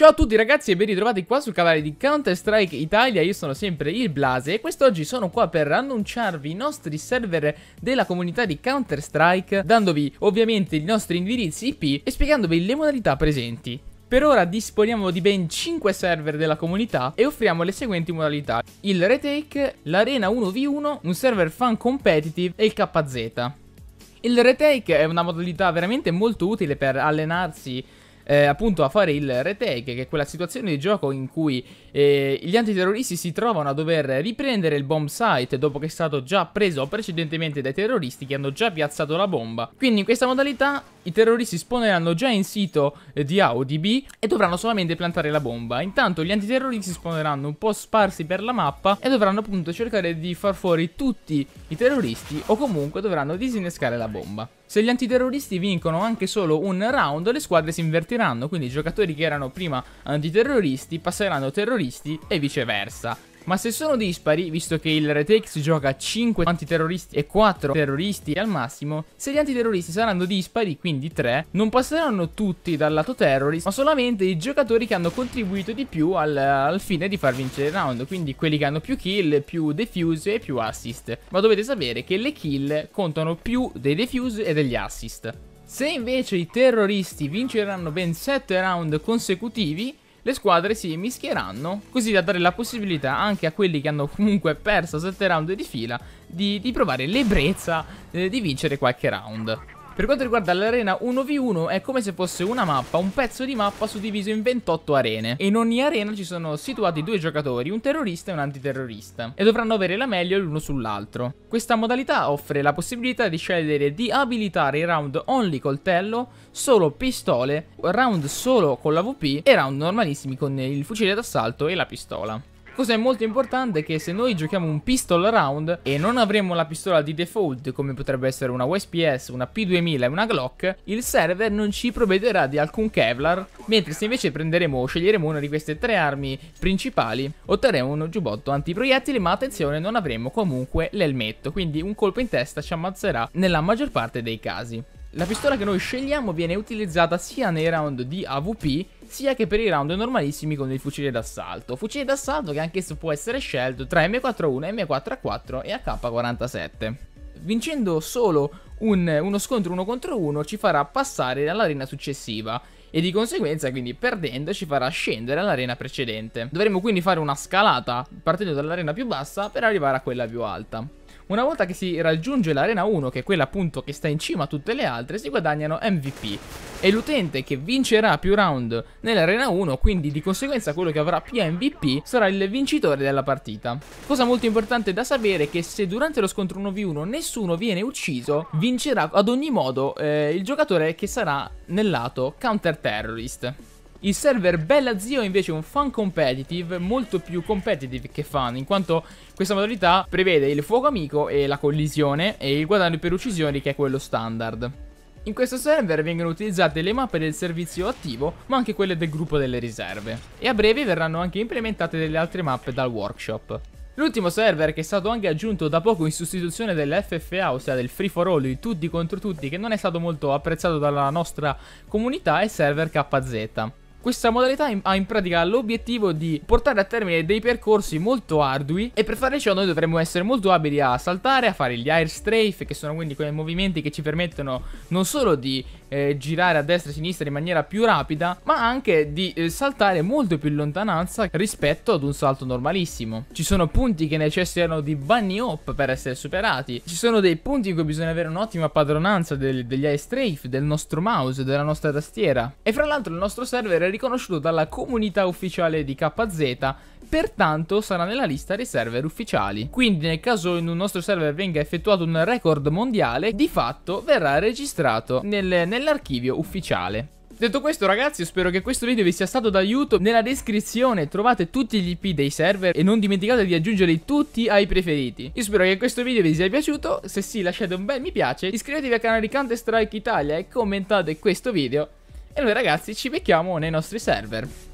Ciao a tutti ragazzi e ben ritrovati qua sul canale di Counter Strike Italia, io sono sempre il Blase e quest'oggi sono qua per annunciarvi i nostri server della comunità di Counter Strike dandovi ovviamente i nostri indirizzi IP e spiegandovi le modalità presenti. Per ora disponiamo di ben 5 server della comunità e offriamo le seguenti modalità il retake, l'arena 1v1, un server fan competitive e il KZ. Il retake è una modalità veramente molto utile per allenarsi eh, appunto a fare il retake, che è quella situazione di gioco in cui eh, gli antiterroristi si trovano a dover riprendere il bomb site dopo che è stato già preso precedentemente dai terroristi che hanno già piazzato la bomba. Quindi in questa modalità i terroristi spawneranno già in sito eh, di A di B e dovranno solamente plantare la bomba. Intanto gli antiterroristi spawneranno un po' sparsi per la mappa e dovranno appunto cercare di far fuori tutti i terroristi o comunque dovranno disinnescare la bomba. Se gli antiterroristi vincono anche solo un round, le squadre si invertiranno, quindi i giocatori che erano prima antiterroristi passeranno terroristi e viceversa. Ma se sono dispari, visto che il Retex gioca 5 antiterroristi e 4 terroristi al massimo, se gli antiterroristi saranno dispari, quindi 3, non passeranno tutti dal lato terrorist, ma solamente i giocatori che hanno contribuito di più al, al fine di far vincere il round, quindi quelli che hanno più kill, più defuse e più assist. Ma dovete sapere che le kill contano più dei defuse e degli assist. Se invece i terroristi vinceranno ben 7 round consecutivi, le squadre si mischieranno, così da dare la possibilità anche a quelli che hanno comunque perso 7 round di fila di, di provare l'ebbrezza eh, di vincere qualche round. Per quanto riguarda l'arena 1v1 è come se fosse una mappa, un pezzo di mappa suddiviso in 28 arene. E in ogni arena ci sono situati due giocatori, un terrorista e un antiterrorista. E dovranno avere la meglio l'uno sull'altro. Questa modalità offre la possibilità di scegliere di abilitare i round only coltello, solo pistole, round solo con la VP e round normalissimi con il fucile d'assalto e la pistola cosa molto importante è che se noi giochiamo un pistol round e non avremo la pistola di default come potrebbe essere una USPS, una P2000 e una Glock, il server non ci provvederà di alcun Kevlar, mentre se invece prenderemo o sceglieremo una di queste tre armi principali, otterremo un giubbotto antiproiettili, ma attenzione non avremo comunque l'elmetto, quindi un colpo in testa ci ammazzerà nella maggior parte dei casi. La pistola che noi scegliamo viene utilizzata sia nei round di AVP sia che per i round normalissimi con il fucile d'assalto. Fucile d'assalto che anch'esso può essere scelto tra M41, M4A4 e AK-47. Vincendo solo un, uno scontro uno contro uno ci farà passare all'arena successiva e di conseguenza quindi perdendo ci farà scendere all'arena precedente. Dovremo quindi fare una scalata partendo dall'arena più bassa per arrivare a quella più alta. Una volta che si raggiunge l'arena 1, che è quella appunto che sta in cima a tutte le altre, si guadagnano MVP. E l'utente che vincerà più round nell'arena 1, quindi di conseguenza quello che avrà più MVP, sarà il vincitore della partita. Cosa molto importante da sapere è che se durante lo scontro 1v1 nessuno viene ucciso, vincerà ad ogni modo eh, il giocatore che sarà nel lato counter terrorist. Il server Bella Zio è invece un fan competitive, molto più competitive che fan, in quanto questa modalità prevede il fuoco amico e la collisione e il guadagno per uccisioni che è quello standard. In questo server vengono utilizzate le mappe del servizio attivo, ma anche quelle del gruppo delle riserve. E a breve verranno anche implementate delle altre mappe dal workshop. L'ultimo server che è stato anche aggiunto da poco in sostituzione dell'FFA, ossia del free for all di tutti contro tutti, che non è stato molto apprezzato dalla nostra comunità, è il server KZ. Questa modalità ha in pratica l'obiettivo di portare a termine dei percorsi molto ardui e per fare ciò noi dovremmo essere molto abili a saltare, a fare gli air strafe che sono quindi quei movimenti che ci permettono non solo di eh, girare a destra e a sinistra in maniera più rapida ma anche di eh, saltare molto più in lontananza rispetto ad un salto normalissimo. Ci sono punti che necessitano di bunny hop per essere superati, ci sono dei punti in cui bisogna avere un'ottima padronanza del, degli air strafe, del nostro mouse, della nostra tastiera e fra l'altro il nostro server è riconosciuto dalla comunità ufficiale di KZ pertanto sarà nella lista dei server ufficiali. Quindi nel caso in un nostro server venga effettuato un record mondiale, di fatto verrà registrato nel, nell'archivio ufficiale. Detto questo ragazzi spero che questo video vi sia stato d'aiuto Nella descrizione trovate tutti gli IP dei server E non dimenticate di aggiungerli tutti ai preferiti Io spero che questo video vi sia piaciuto Se sì lasciate un bel mi piace Iscrivetevi al canale di Counter Strike Italia E commentate questo video e noi ragazzi ci becchiamo nei nostri server.